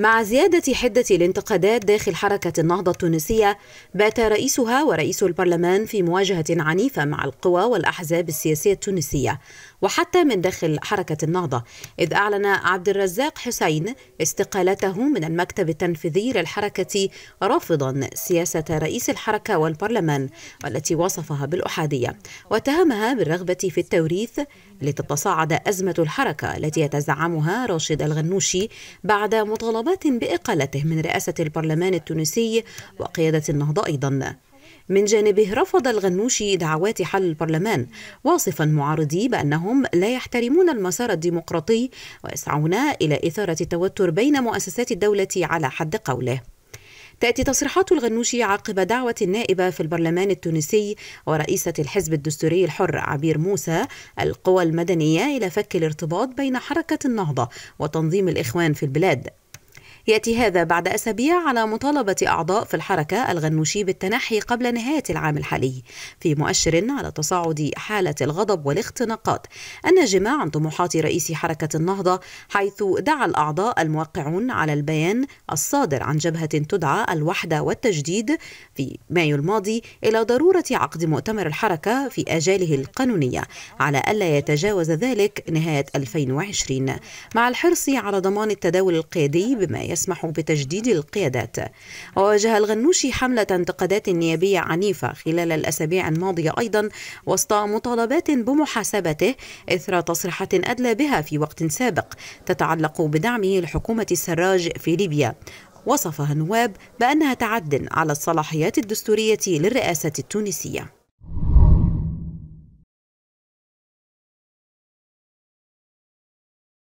مع زيادة حدة الانتقادات داخل حركة النهضة التونسية بات رئيسها ورئيس البرلمان في مواجهة عنيفة مع القوى والأحزاب السياسية التونسية وحتى من داخل حركة النهضة إذ أعلن عبد الرزاق حسين استقالته من المكتب التنفيذي للحركة رافضا سياسة رئيس الحركة والبرلمان والتي وصفها بالأحادية واتهمها بالرغبة في التوريث لتتصاعد أزمة الحركة التي يتزعمها راشد الغنوشي بعد مطالبة مطالبات بإقالته من رئاسة البرلمان التونسي وقيادة النهضة أيضاً من جانبه رفض الغنوشي دعوات حل البرلمان واصفا معارضيه بانهم لا يحترمون المسار الديمقراطي ويسعون الى اثاره التوتر بين مؤسسات الدوله على حد قوله تأتي تصريحات الغنوشي عقب دعوة النائبة في البرلمان التونسي ورئيسة الحزب الدستوري الحر عبير موسى القوى المدنية إلى فك الارتباط بين حركة النهضة وتنظيم الإخوان في البلاد يأتي هذا بعد أسابيع على مطالبة أعضاء في الحركة الغنوشي بالتنحي قبل نهاية العام الحالي في مؤشر على تصاعد حالة الغضب والاختناقات الناجمة عن طموحات رئيس حركة النهضة حيث دعا الأعضاء الموقعون على البيان الصادر عن جبهة تدعى الوحدة والتجديد في مايو الماضي إلى ضرورة عقد مؤتمر الحركة في آجاله القانونية على ألا يتجاوز ذلك نهاية 2020 مع الحرص على ضمان التداول القيادي بما يسمى يسمح بتجديد القيادات وواجه الغنوشي حملة انتقادات نيابية عنيفة خلال الأسابيع الماضية أيضا وسط مطالبات بمحاسبته إثر تصريحات أدلى بها في وقت سابق تتعلق بدعمه لحكومة السراج في ليبيا وصفها نواب بأنها تعد على الصلاحيات الدستورية للرئاسة التونسية